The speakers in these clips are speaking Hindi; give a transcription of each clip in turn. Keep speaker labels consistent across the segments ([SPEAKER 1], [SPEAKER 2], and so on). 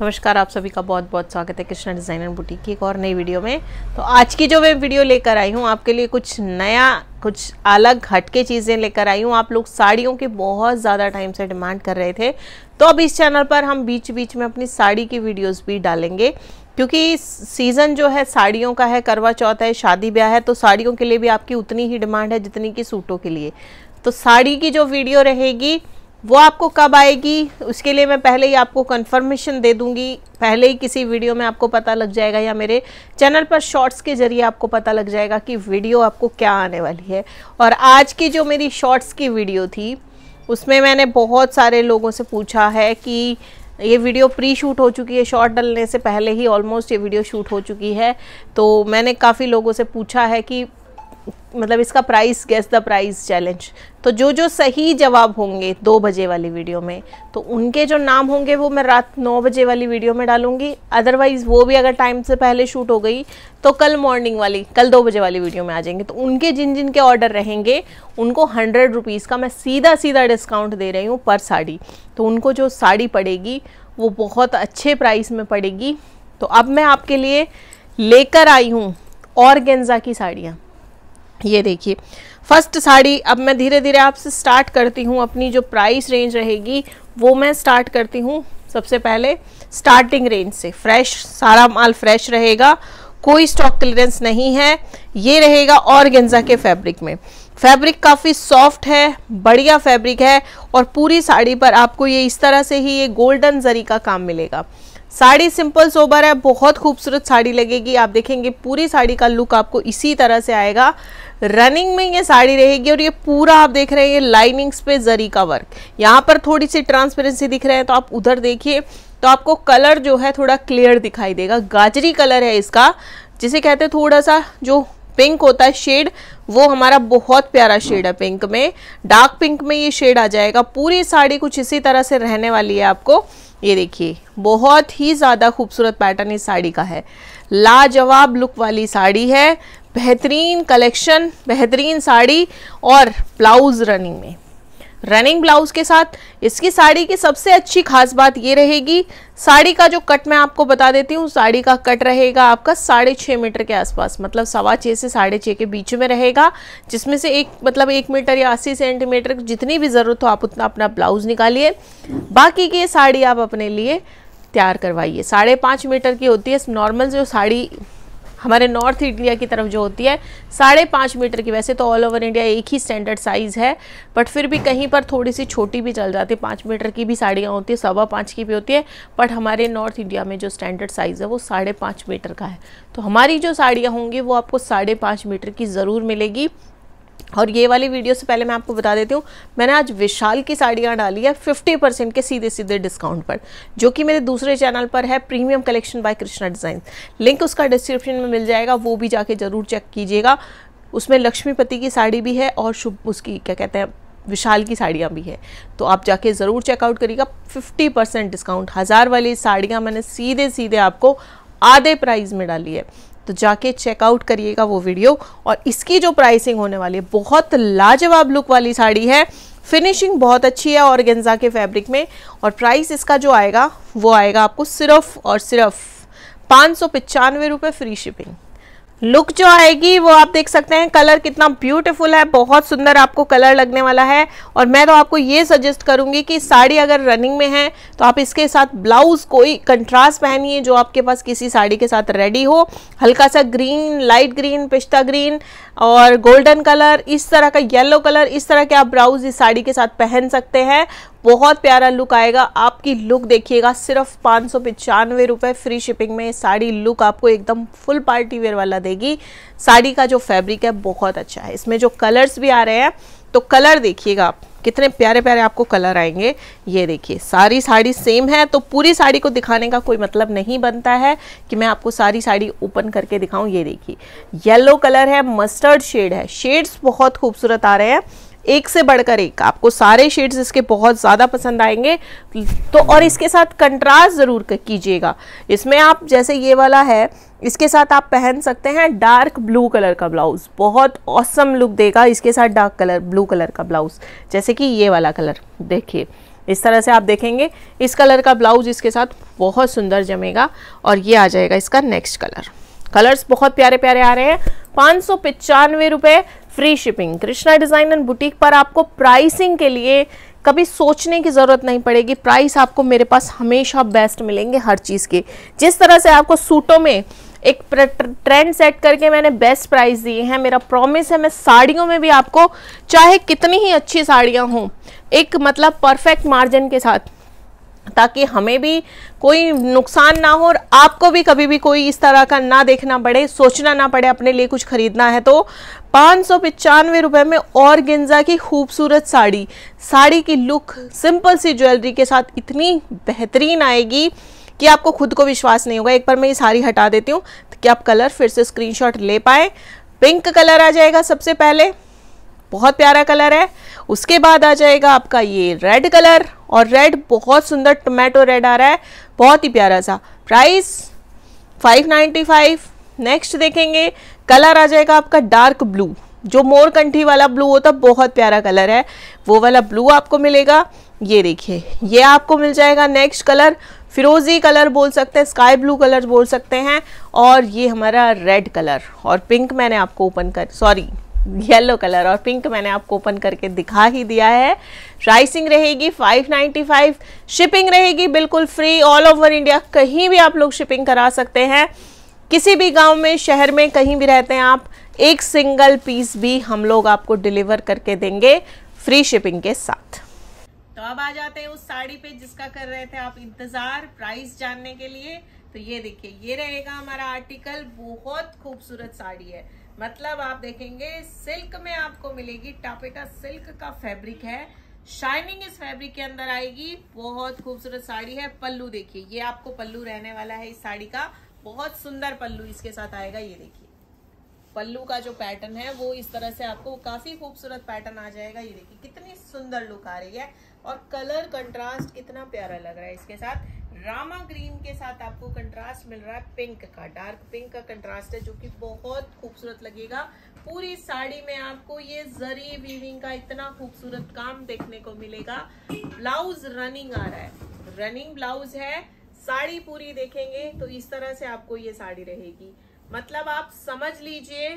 [SPEAKER 1] नमस्कार आप सभी का बहुत बहुत स्वागत है कृष्णा डिज़ाइन एंड बुटीक की एक और नई वीडियो में तो आज की जो मैं वीडियो लेकर आई हूँ आपके लिए कुछ नया कुछ अलग हटके चीज़ें लेकर आई हूँ आप लोग साड़ियों की बहुत ज़्यादा टाइम से डिमांड कर रहे थे तो अब इस चैनल पर हम बीच बीच में अपनी साड़ी की वीडियोज़ भी डालेंगे क्योंकि सीज़न जो है साड़ियों का है करवा चौथ है शादी ब्याह है तो साड़ियों के लिए भी आपकी उतनी ही डिमांड है जितनी कि सूटों के लिए तो साड़ी की जो वीडियो रहेगी वो आपको कब आएगी उसके लिए मैं पहले ही आपको कंफर्मेशन दे दूंगी पहले ही किसी वीडियो में आपको पता लग जाएगा या मेरे चैनल पर शॉर्ट्स के ज़रिए आपको पता लग जाएगा कि वीडियो आपको क्या आने वाली है और आज की जो मेरी शॉर्ट्स की वीडियो थी उसमें मैंने बहुत सारे लोगों से पूछा है कि ये वीडियो प्री शूट हो चुकी है शॉर्ट डलने से पहले ही ऑलमोस्ट ये वीडियो शूट हो चुकी है तो मैंने काफ़ी लोगों से पूछा है कि मतलब इसका price guess the price challenge तो जो जो सही जवाब होंगे दो बजे वाली वीडियो में तो उनके जो नाम होंगे वो मैं रात नौ बजे वाली वीडियो में डालूंगी अदरवाइज़ वो भी अगर टाइम से पहले शूट हो गई तो कल मॉर्निंग वाली कल दो बजे वाली वीडियो में आ जाएंगे तो उनके जिन जिन के ऑर्डर रहेंगे उनको हंड्रेड रुपीज़ का मैं सीधा सीधा डिस्काउंट दे रही हूँ पर साड़ी तो उनको जो साड़ी पड़ेगी वो बहुत अच्छे प्राइस में पड़ेगी तो अब मैं आपके लिए लेकर आई हूँ और गेंजा की साड़ियाँ ये देखिए फर्स्ट साड़ी अब मैं धीरे धीरे आपसे स्टार्ट करती हूँ अपनी जो प्राइस रेंज रहेगी वो मैं स्टार्ट करती हूँ सबसे पहले स्टार्टिंग रेंज से फ्रेश सारा माल फ्रेश रहेगा कोई स्टॉक क्लियरेंस नहीं है ये रहेगा और गेंजा के फैब्रिक में फैब्रिक काफ़ी सॉफ्ट है बढ़िया फैब्रिक है और पूरी साड़ी पर आपको ये इस तरह से ही ये गोल्डन जरी का काम मिलेगा साड़ी सिंपल सोबर है बहुत खूबसूरत साड़ी लगेगी आप देखेंगे पूरी साड़ी का लुक आपको इसी तरह से आएगा रनिंग में ये साड़ी रहेगी और ये पूरा आप देख रहे हैं ये लाइनिंग्स पे जरी का वर्क यहाँ पर थोड़ी सी ट्रांसपेरेंसी दिख रहे हैं तो आप उधर देखिए तो आपको कलर जो है थोड़ा क्लियर दिखाई देगा गाजरी कलर है इसका जिसे कहते हैं थोड़ा सा जो पिंक होता है शेड वो हमारा बहुत प्यारा शेड है पिंक में डार्क पिंक में ये शेड आ जाएगा पूरी साड़ी कुछ इसी तरह से रहने वाली है आपको ये देखिए बहुत ही ज़्यादा खूबसूरत पैटर्न इस साड़ी का है लाजवाब लुक वाली साड़ी है बेहतरीन कलेक्शन बेहतरीन साड़ी और ब्लाउज रनिंग में रनिंग ब्लाउज के साथ इसकी साड़ी की सबसे अच्छी खास बात ये रहेगी साड़ी का जो कट मैं आपको बता देती हूँ साड़ी का कट रहेगा आपका साढ़े छः मीटर के आसपास मतलब सवा छः से साढ़े छः के बीच में रहेगा जिसमें से एक मतलब एक मीटर या अस्सी सेंटीमीटर जितनी भी ज़रूरत हो आप उतना अपना ब्लाउज निकालिए बाकी की ये साड़ी आप अपने लिए तैयार करवाइए साढ़े पाँच मीटर की होती है नॉर्मल जो साड़ी हमारे नॉर्थ इंडिया की तरफ जो होती है साढ़े पाँच मीटर की वैसे तो ऑल ओवर इंडिया एक ही स्टैंडर्ड साइज़ है बट फिर भी कहीं पर थोड़ी सी छोटी भी चल जाती है पाँच मीटर की भी साड़ियाँ होती है सवा पाँच की भी होती है बट हमारे नॉर्थ इंडिया में जो स्टैंडर्ड साइज़ है वो साढ़े मीटर का है तो हमारी जो साड़ियाँ होंगी वो आपको साढ़े मीटर की ज़रूर मिलेगी और ये वाली वीडियो से पहले मैं आपको बता देती हूँ मैंने आज विशाल की साड़ियाँ डाली है 50 परसेंट के सीधे सीधे डिस्काउंट पर जो कि मेरे दूसरे चैनल पर है premium collection by Krishna design link उसका डिस्क्रिप्शन में मिल जाएगा वो भी जाके ज़रूर चेक कीजिएगा उसमें लक्ष्मीपति की साड़ी भी है और शुभ उसकी क्या कहते हैं विशाल की साड़ियाँ भी है तो आप जाके ज़रूर चेकआउट करिएगा फिफ्टी परसेंट डिस्काउंट हज़ार वाली साड़ियाँ मैंने सीधे सीधे आपको आधे प्राइस में डाली है तो जाके चेकआउट करिएगा वो वीडियो और इसकी जो प्राइसिंग होने वाली है बहुत लाजवाब लुक वाली साड़ी है फिनिशिंग बहुत अच्छी है और गेंजा के फैब्रिक में और प्राइस इसका जो आएगा वो आएगा आपको सिर्फ और सिर्फ पाँच सौ पचानवे रुपये फ्री शिपिंग लुक जो आएगी वो आप देख सकते हैं कलर कितना ब्यूटीफुल है बहुत सुंदर आपको कलर लगने वाला है और मैं तो आपको ये सजेस्ट करूंगी कि साड़ी अगर रनिंग में है तो आप इसके साथ ब्लाउज़ कोई कंट्रास्ट पहनिए जो आपके पास किसी साड़ी के साथ रेडी हो हल्का सा ग्रीन लाइट ग्रीन पिस्ता ग्रीन और गोल्डन कलर इस तरह का येलो कलर इस तरह के आप ब्लाउज इस साड़ी के साथ पहन सकते हैं बहुत प्यारा लुक आएगा आपकी लुक देखिएगा सिर्फ पाँच सौ पचानवे रुपये फ्री शिपिंग में साड़ी लुक आपको एकदम फुल पार्टी वेयर वाला देगी साड़ी का जो फैब्रिक है बहुत अच्छा है इसमें जो कलर्स भी आ रहे हैं तो कलर देखिएगा आप कितने प्यारे प्यारे आपको कलर आएंगे ये देखिए सारी साड़ी सेम है तो पूरी साड़ी को दिखाने का कोई मतलब नहीं बनता है कि मैं आपको सारी साड़ी ओपन करके दिखाऊं ये देखिए येलो कलर है मस्टर्ड शेड है शेड्स बहुत खूबसूरत आ रहे हैं एक से बढ़कर एक आपको सारे शेड्स इसके बहुत ज़्यादा पसंद आएंगे तो और इसके साथ कंट्रास्ट ज़रूर कीजिएगा इसमें आप जैसे ये वाला है इसके साथ आप पहन सकते हैं डार्क ब्लू कलर का ब्लाउज़ बहुत औसम लुक देगा इसके साथ डार्क कलर ब्लू कलर का ब्लाउज़ जैसे कि ये वाला कलर देखिए इस तरह से आप देखेंगे इस कलर का ब्लाउज इसके साथ बहुत सुंदर जमेगा और ये आ जाएगा इसका नेक्स्ट कलर कलर्स बहुत प्यारे प्यारे आ रहे हैं पाँच सौ पचानवे free shipping Krishna design and boutique पर आपको प्राइसिंग के लिए कभी सोचने की ज़रूरत नहीं पड़ेगी प्राइस आपको मेरे पास हमेशा बेस्ट मिलेंगे हर चीज़ के जिस तरह से आपको सूटों में एक ट्रेंड सेट करके मैंने बेस्ट प्राइस दिए हैं मेरा प्रॉमिस है मैं साड़ियों में भी आपको चाहे कितनी ही अच्छी साड़ियाँ हों एक मतलब परफेक्ट मार्जिन के साथ ताकि हमें भी कोई नुकसान ना हो और आपको भी कभी भी कोई इस तरह का ना देखना पड़े सोचना ना पड़े अपने लिए कुछ खरीदना है तो पाँच सौ पचानवे रुपये में और गेंजा की खूबसूरत साड़ी साड़ी की लुक सिंपल सी ज्वेलरी के साथ इतनी बेहतरीन आएगी कि आपको खुद को विश्वास नहीं होगा एक बार मैं ये साड़ी हटा देती हूँ कि आप कलर फिर से स्क्रीन ले पाए पिंक कलर आ जाएगा सबसे पहले बहुत प्यारा कलर है उसके बाद आ जाएगा आपका ये रेड कलर और रेड बहुत सुंदर टोमेटो रेड आ रहा है बहुत ही प्यारा सा प्राइस 595 नेक्स्ट देखेंगे कलर आ जाएगा आपका डार्क ब्लू जो मोर कंठी वाला ब्लू होता बहुत प्यारा कलर है वो वाला ब्लू आपको मिलेगा ये देखिए ये आपको मिल जाएगा नेक्स्ट कलर फिरोजी कलर बोल सकते हैं स्काई ब्लू कलर बोल सकते हैं और ये हमारा रेड कलर और पिंक मैंने आपको ओपन कर सॉरी येलो कलर और पिंक मैंने आपको ओपन करके दिखा ही दिया है प्राइसिंग रहेगी 595 शिपिंग रहेगी बिल्कुल फ्री ऑल ओवर इंडिया कहीं भी आप लोग शिपिंग करा सकते हैं किसी भी गांव में शहर में कहीं भी रहते हैं आप एक सिंगल पीस भी हम लोग आपको डिलीवर करके देंगे फ्री शिपिंग के साथ तो अब आ जाते हैं उस साड़ी पे जिसका कर रहे थे आप इंतजार प्राइस जानने के लिए तो ये देखिए ये रहेगा हमारा आर्टिकल बहुत खूबसूरत साड़ी है मतलब आप देखेंगे सिल्क में आपको मिलेगी टापेटा सिल्क का फैब्रिक है शाइनिंग इस फैब्रिक के अंदर आएगी बहुत खूबसूरत साड़ी है पल्लू देखिए ये आपको पल्लू रहने वाला है इस साड़ी का बहुत सुंदर पल्लू इसके साथ आएगा ये देखिए पल्लू का जो पैटर्न है वो इस तरह से आपको काफी खूबसूरत पैटर्न आ जाएगा ये देखिए कितनी सुंदर लुक आ रही है और कलर कंट्रास्ट इतना प्यारा लग रहा है इसके साथ रामा ग्रीन के साथ आपको कंट्रास्ट मिल रहा है पिंक का डार्क पिंक का कंट्रास्ट है जो कि बहुत खूबसूरत लगेगा पूरी साड़ी में आपको ये जरी वीविंग का इतना खूबसूरत काम देखने को मिलेगा ब्लाउज रनिंग आ रहा है रनिंग ब्लाउज है साड़ी पूरी देखेंगे तो इस तरह से आपको ये साड़ी रहेगी मतलब आप समझ लीजिए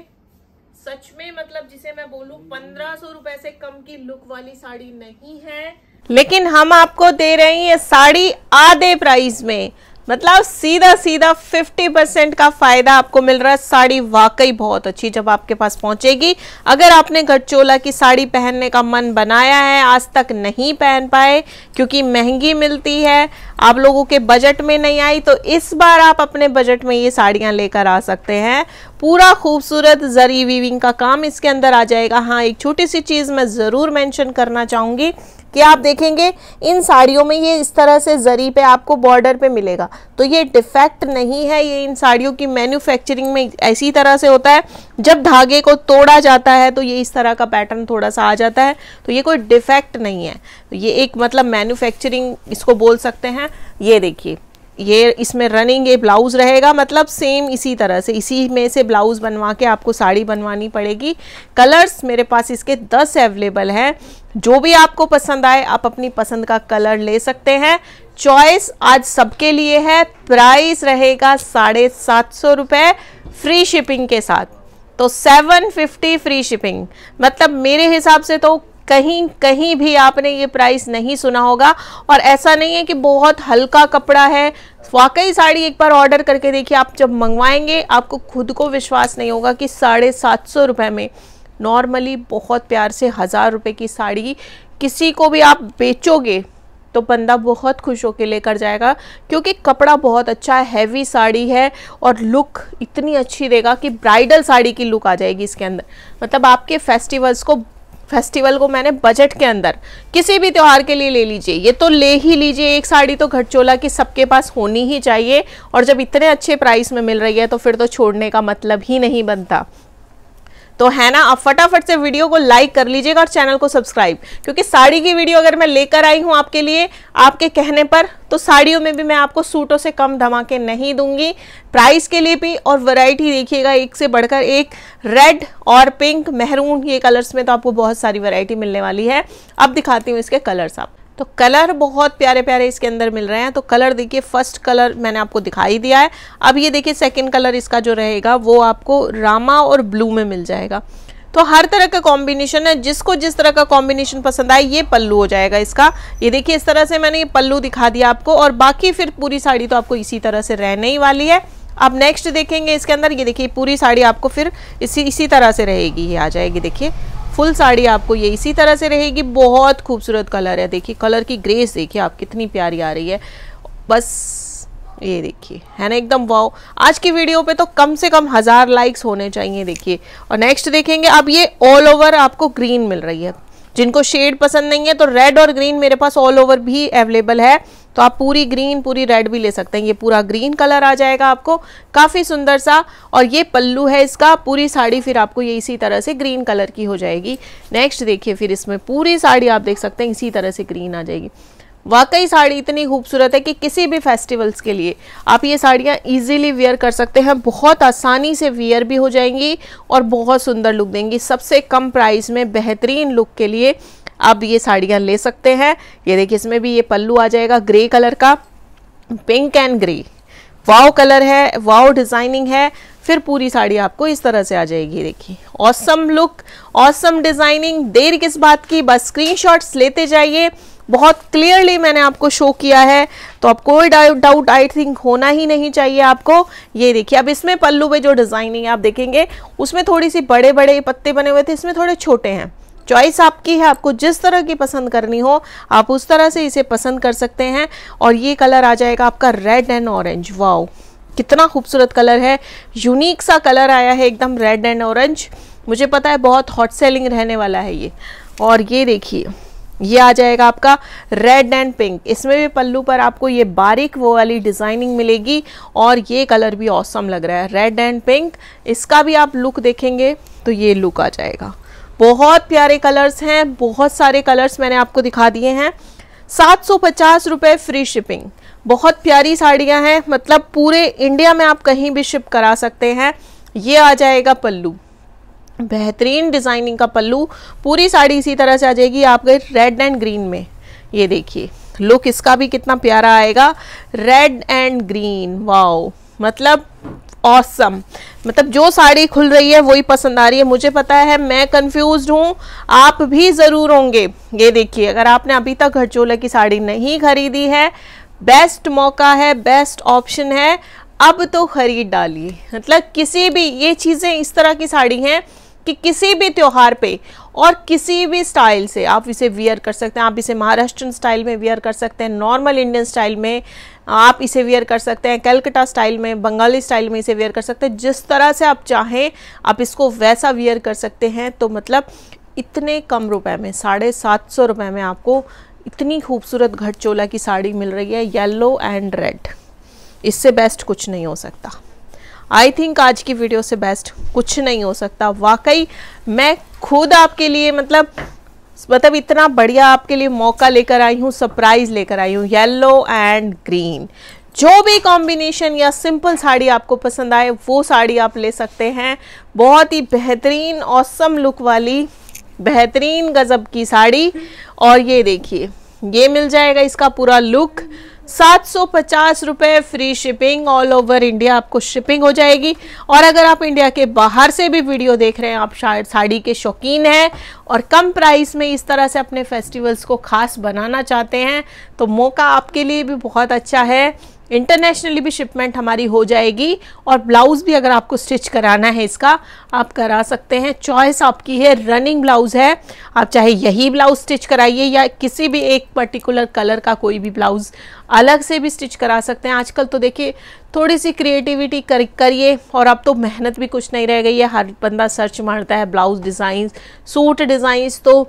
[SPEAKER 1] सच में मतलब जिसे मैं बोलूं पंद्रह सौ रुपए से कम की लुक वाली साड़ी नहीं है लेकिन हम आपको दे रहे हैं ये साड़ी आधे प्राइस में मतलब सीधा सीधा 50 परसेंट का फायदा आपको मिल रहा है साड़ी वाकई बहुत अच्छी जब आपके पास पहुंचेगी अगर आपने गठचोला की साड़ी पहनने का मन बनाया है आज तक नहीं पहन पाए क्योंकि महंगी मिलती है आप लोगों के बजट में नहीं आई तो इस बार आप अपने बजट में ये साड़ियां लेकर आ सकते हैं पूरा खूबसूरत जरी वीविंग का काम इसके अंदर आ जाएगा हाँ एक छोटी सी चीज़ मैं ज़रूर मैंशन करना चाहूँगी कि आप देखेंगे इन साड़ियों में ये इस तरह से जरी पे आपको बॉर्डर पे मिलेगा तो ये डिफेक्ट नहीं है ये इन साड़ियों की मैन्युफैक्चरिंग में ऐसी तरह से होता है जब धागे को तोड़ा जाता है तो ये इस तरह का पैटर्न थोड़ा सा आ जाता है तो ये कोई डिफेक्ट नहीं है तो ये एक मतलब मैन्युफैक्चरिंग इसको बोल सकते हैं ये देखिए ये इसमें रनिंग ये ब्लाउज़ रहेगा मतलब सेम इसी तरह से इसी में से ब्लाउज़ बनवा के आपको साड़ी बनवानी पड़ेगी कलर्स मेरे पास इसके दस अवेलेबल हैं जो भी आपको पसंद आए आप अपनी पसंद का कलर ले सकते हैं चॉइस आज सबके लिए है प्राइस रहेगा साढ़े सात सौ रुपये फ्री शिपिंग के साथ तो 750 फ्री शिपिंग मतलब मेरे हिसाब से तो कहीं कहीं भी आपने ये प्राइस नहीं सुना होगा और ऐसा नहीं है कि बहुत हल्का कपड़ा है वाकई साड़ी एक बार ऑर्डर करके देखिए आप जब मंगवाएंगे आपको खुद को विश्वास नहीं होगा कि साढ़े सात सौ रुपये में नॉर्मली बहुत प्यार से हज़ार रुपये की साड़ी किसी को भी आप बेचोगे तो बंदा बहुत खुश होकर लेकर जाएगा क्योंकि कपड़ा बहुत अच्छा है हैवी साड़ी है और लुक इतनी अच्छी देगा कि ब्राइडल साड़ी की लुक आ जाएगी इसके अंदर मतलब आपके फेस्टिवल्स को फेस्टिवल को मैंने बजट के अंदर किसी भी त्यौहार के लिए ले लीजिए ये तो ले ही लीजिए एक साड़ी तो घटचोला की सबके पास होनी ही चाहिए और जब इतने अच्छे प्राइस में मिल रही है तो फिर तो छोड़ने का मतलब ही नहीं बनता तो है ना आप फटाफट से वीडियो को लाइक कर लीजिएगा और चैनल को सब्सक्राइब क्योंकि साड़ी की वीडियो अगर मैं लेकर आई हूँ आपके लिए आपके कहने पर तो साड़ियों में भी मैं आपको सूटों से कम धमाके नहीं दूंगी प्राइस के लिए भी और वैरायटी देखिएगा एक से बढ़कर एक रेड और पिंक मेहरून ये कलर्स में तो आपको बहुत सारी वैरायटी मिलने वाली है अब दिखाती हूँ इसके कलर्स आप तो कलर बहुत प्यारे प्यारे इसके अंदर मिल रहे हैं तो कलर देखिए फर्स्ट कलर मैंने आपको दिखाई दिया है अब ये देखिए सेकेंड कलर इसका जो रहेगा वो आपको रामा और ब्लू में मिल जाएगा तो हर तरह का कॉम्बिनेशन है जिसको जिस तरह का कॉम्बिनेशन पसंद आए ये पल्लू हो जाएगा इसका ये देखिए इस तरह से मैंने ये पल्लू दिखा दिया आपको और बाकी फिर पूरी साड़ी तो आपको इसी तरह से रहने ही वाली है आप नेक्स्ट देखेंगे इसके अंदर ये देखिए पूरी साड़ी आपको फिर इसी इसी तरह से रहेगी ये आ जाएगी देखिए फुल साड़ी आपको ये इसी तरह से रहेगी बहुत खूबसूरत कलर है देखिए कलर की ग्रेस देखिए आप कितनी प्यारी आ रही है बस ये देखिए है ना एकदम वाओ आज की वीडियो पे तो कम से कम हज़ार लाइक्स होने चाहिए देखिए और नेक्स्ट देखेंगे अब ये ऑल ओवर आपको ग्रीन मिल रही है जिनको शेड पसंद नहीं है तो रेड और ग्रीन मेरे पास ऑल ओवर भी अवेलेबल है तो आप पूरी ग्रीन पूरी रेड भी ले सकते हैं ये पूरा ग्रीन कलर आ जाएगा आपको काफ़ी सुंदर सा और ये पल्लू है इसका पूरी साड़ी फिर आपको ये इसी तरह से ग्रीन कलर की हो जाएगी नेक्स्ट देखिए फिर इसमें पूरी साड़ी आप देख सकते हैं इसी तरह से ग्रीन आ जाएगी वाकई साड़ी इतनी खूबसूरत है कि किसी भी फेस्टिवल्स के लिए आप ये साड़ियाँ इजीली वेयर कर सकते हैं बहुत आसानी से वेयर भी हो जाएंगी और बहुत सुंदर लुक देंगी सबसे कम प्राइस में बेहतरीन लुक के लिए आप ये साड़ियाँ ले सकते हैं ये देखिए इसमें भी ये पल्लू आ जाएगा ग्रे कलर का pink and grey wow colour है वाओ डिज़ाइनिंग है फिर पूरी साड़ी आपको इस तरह से आ जाएगी देखिए औसम लुक ऑसम डिज़ाइनिंग देर किस बात की बस स्क्रीन लेते जाइए बहुत क्लियरली मैंने आपको शो किया है तो आप कोई डाउट आई थिंक होना ही नहीं चाहिए आपको ये देखिए अब इसमें पल्लू पे जो डिज़ाइनिंग है आप देखेंगे उसमें थोड़ी सी बड़े बड़े पत्ते बने हुए थे इसमें थोड़े छोटे हैं चॉइस आपकी है आपको जिस तरह की पसंद करनी हो आप उस तरह से इसे पसंद कर सकते हैं और ये कलर आ जाएगा आपका रेड एंड ऑरेंज वाओ कितना खूबसूरत कलर है यूनिक सा कलर आया है एकदम रेड एंड ऑरेंज मुझे पता है बहुत हॉट सेलिंग रहने वाला है ये और ये देखिए ये आ जाएगा आपका रेड एंड पिंक इसमें भी पल्लू पर आपको ये बारीक वो वाली डिज़ाइनिंग मिलेगी और ये कलर भी औसम लग रहा है रेड एंड पिंक इसका भी आप लुक देखेंगे तो ये लुक आ जाएगा बहुत प्यारे कलर्स हैं बहुत सारे कलर्स मैंने आपको दिखा दिए हैं सात सौ पचास रुपये फ्री शिपिंग बहुत प्यारी साड़ियाँ हैं मतलब पूरे इंडिया में आप कहीं भी शिप करा सकते हैं ये आ जाएगा पल्लू बेहतरीन डिज़ाइनिंग का पल्लू पूरी साड़ी इसी तरह से आ जाएगी आपके रेड एंड ग्रीन में ये देखिए लुक इसका भी कितना प्यारा आएगा रेड एंड ग्रीन वाओ मतलब ऑसम मतलब जो साड़ी खुल रही है वही पसंद आ रही है मुझे पता है मैं कंफ्यूज हूँ आप भी ज़रूर होंगे ये देखिए अगर आपने अभी तक घरचोला की साड़ी नहीं खरीदी है बेस्ट मौका है बेस्ट ऑप्शन है अब तो खरीद डालिए मतलब किसी भी ये चीज़ें इस तरह की साड़ी हैं कि किसी भी त्यौहार पे और किसी भी स्टाइल से आप इसे वियर कर सकते हैं आप इसे महाराष्ट्र स्टाइल में वियर कर सकते हैं नॉर्मल इंडियन स्टाइल में आप इसे वेयर कर सकते हैं कैलकटा स्टाइल में बंगाली स्टाइल में इसे वेयर कर सकते हैं जिस तरह से आप चाहें आप इसको वैसा वेयर कर सकते हैं तो मतलब इतने कम रुपए में साढ़े सात सौ रुपये में आपको इतनी खूबसूरत घट चोला की साड़ी मिल रही है येलो एंड रेड इससे बेस्ट कुछ नहीं हो सकता आई थिंक आज की वीडियो से बेस्ट कुछ नहीं हो सकता वाकई मैं खुद आपके लिए मतलब मतलब इतना बढ़िया आपके लिए मौका लेकर आई हूँ सरप्राइज लेकर आई हूँ येलो एंड ग्रीन जो भी कॉम्बिनेशन या सिंपल साड़ी आपको पसंद आए वो साड़ी आप ले सकते हैं बहुत ही बेहतरीन औसम लुक वाली बेहतरीन गज़ब की साड़ी और ये देखिए ये मिल जाएगा इसका पूरा लुक सात सौ पचास रुपये free shipping all over India आपको शिपिंग हो जाएगी और अगर आप इंडिया के बाहर से भी वीडियो देख रहे हैं आप शायद साड़ी के शौकीन हैं और कम प्राइस में इस तरह से अपने फेस्टिवल्स को खास बनाना चाहते हैं तो मौका आपके लिए भी बहुत अच्छा है इंटरनेशनली भी शिपमेंट हमारी हो जाएगी और ब्लाउज़ भी अगर आपको स्टिच कराना है इसका आप करा सकते हैं चॉइस आपकी है रनिंग ब्लाउज़ है आप चाहे यही ब्लाउज़ स्टिच कराइए या किसी भी एक पर्टिकुलर कलर का कोई भी ब्लाउज़ अलग से भी स्टिच करा सकते हैं आजकल तो देखिए थोड़ी सी क्रिएटिविटी कर करिए और अब तो मेहनत भी कुछ नहीं रह गई है हर बंदा सर्च मारता है ब्लाउज़ डिज़ाइंस सूट डिज़ाइंस तो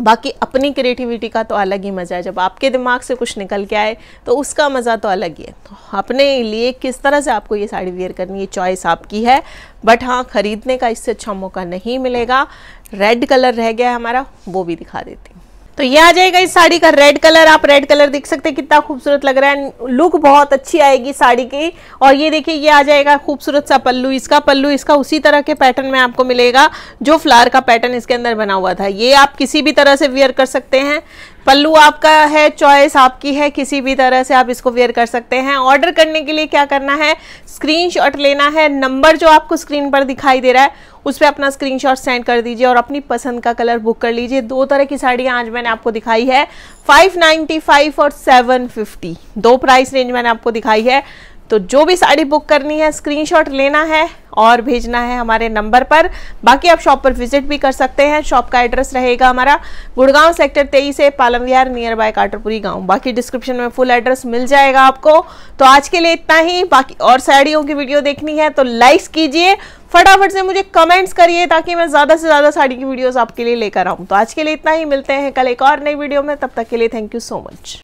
[SPEAKER 1] बाकी अपनी क्रिएटिविटी का तो अलग ही मज़ा है जब आपके दिमाग से कुछ निकल के आए तो उसका मज़ा तो अलग ही है तो अपने लिए किस तरह से आपको ये साड़ी वेयर करनी है चॉइस आपकी है बट हाँ ख़रीदने का इससे अच्छा मौका नहीं मिलेगा रेड कलर रह गया है हमारा वो भी दिखा देती हूँ तो ये आ जाएगा इस साड़ी का रेड कलर आप रेड कलर देख सकते हैं कितना खूबसूरत लग रहा है लुक बहुत अच्छी आएगी साड़ी की और ये देखिए ये आ जाएगा खूबसूरत सा पल्लू इसका पल्लू इसका उसी तरह के पैटर्न में आपको मिलेगा जो फ्लावर का पैटर्न इसके अंदर बना हुआ था ये आप किसी भी तरह से वियर कर सकते हैं पल्लू आपका है चॉइस आपकी है किसी भी तरह से आप इसको वेयर कर सकते हैं ऑर्डर करने के लिए क्या करना है स्क्रीनशॉट लेना है नंबर जो आपको स्क्रीन पर दिखाई दे रहा है उस पर अपना स्क्रीनशॉट सेंड कर दीजिए और अपनी पसंद का कलर बुक कर लीजिए दो तरह की साड़ियाँ आज मैंने आपको दिखाई है 595 और 750 दो प्राइस रेंज मैंने आपको दिखाई है तो जो भी साड़ी बुक करनी है स्क्रीनशॉट लेना है और भेजना है हमारे नंबर पर बाकी आप शॉप पर विजिट भी कर सकते हैं शॉप का एड्रेस रहेगा हमारा गुड़गांव सेक्टर तेईस से पालम विहार नियर बाय काटरपुरी गांव बाकी डिस्क्रिप्शन में फुल एड्रेस मिल जाएगा आपको तो आज के लिए इतना ही बाकी और साड़ियों की वीडियो देखनी है तो लाइक्स कीजिए फटाफट से मुझे कमेंट्स करिए ताकि मैं ज़्यादा से ज़्यादा साड़ी की वीडियोज़ आपके लिए लेकर आऊँ तो आज के लिए इतना ही मिलते हैं कल एक और नई वीडियो में तब तक के लिए थैंक यू सो मच